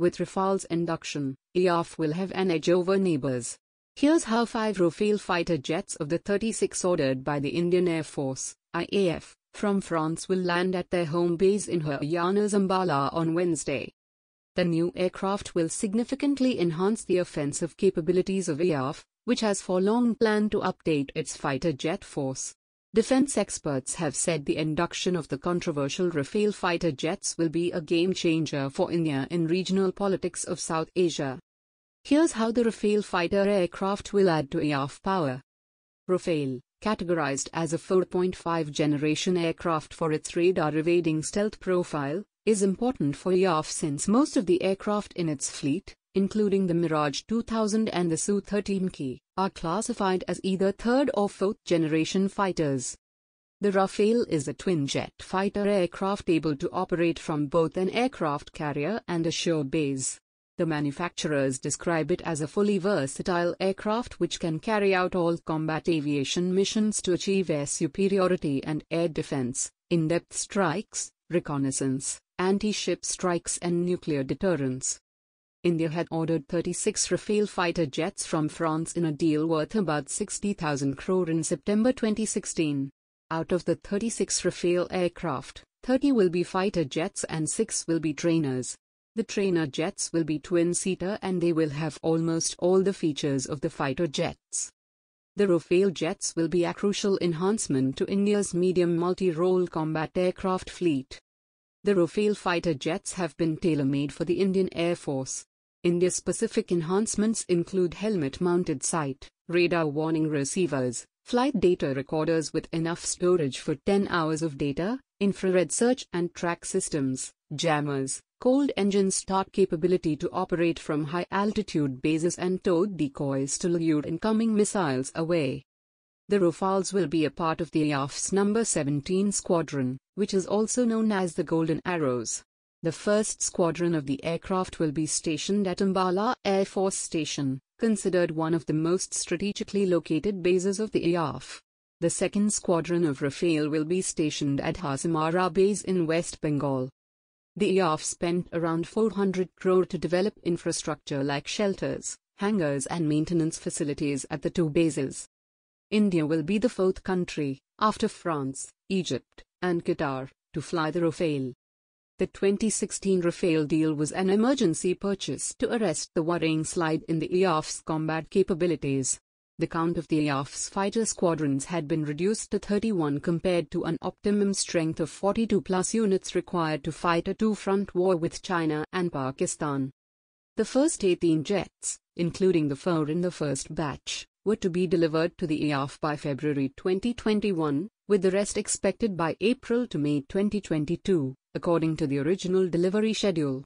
With Rafale's induction, EAF will have an edge over neighbors. Here's how five Rafale fighter jets of the 36 ordered by the Indian Air Force, IAF, from France will land at their home base in Haryana's Zambala on Wednesday. The new aircraft will significantly enhance the offensive capabilities of EAF, which has for long planned to update its fighter jet force. Defense experts have said the induction of the controversial Rafale fighter jets will be a game changer for India in regional politics of South Asia. Here's how the Rafale fighter aircraft will add to IAF power. Rafale, categorized as a 4.5 generation aircraft for its radar evading stealth profile, is important for IAF since most of the aircraft in its fleet, including the Mirage 2000 and the Su-30 Mki, are classified as either third or fourth generation fighters. The Rafale is a twin jet fighter aircraft able to operate from both an aircraft carrier and a shore base. The manufacturers describe it as a fully versatile aircraft which can carry out all combat aviation missions to achieve air superiority and air defense, in-depth strikes, reconnaissance, anti-ship strikes and nuclear deterrence. India had ordered 36 Rafale fighter jets from France in a deal worth about 60,000 crore in September 2016. Out of the 36 Rafale aircraft, 30 will be fighter jets and 6 will be trainers. The trainer jets will be twin-seater and they will have almost all the features of the fighter jets. The Rafale jets will be a crucial enhancement to India's medium multi-role combat aircraft fleet. The Rafale fighter jets have been tailor-made for the Indian Air Force. India-specific enhancements include helmet-mounted sight, radar warning receivers, flight data recorders with enough storage for 10 hours of data, infrared search and track systems, jammers, cold engine start capability to operate from high altitude bases and towed decoys to lure incoming missiles away. The Rafales will be a part of the IAF's number 17 squadron, which is also known as the Golden Arrows. The first squadron of the aircraft will be stationed at Ambala Air Force Station, considered one of the most strategically located bases of the IAF. The second squadron of Rafale will be stationed at Hazamara Base in West Bengal. The IAF spent around 400 crore to develop infrastructure like shelters, hangars and maintenance facilities at the two bases. India will be the fourth country, after France, Egypt, and Qatar, to fly the Rafale. The 2016 Rafale deal was an emergency purchase to arrest the worrying slide in the EAF's combat capabilities. The count of the EAF's fighter squadrons had been reduced to 31 compared to an optimum strength of 42 plus units required to fight a two-front war with China and Pakistan. The first 18 jets, including the four in the first batch, were to be delivered to the EAF by February 2021, with the rest expected by April to May 2022, according to the original delivery schedule.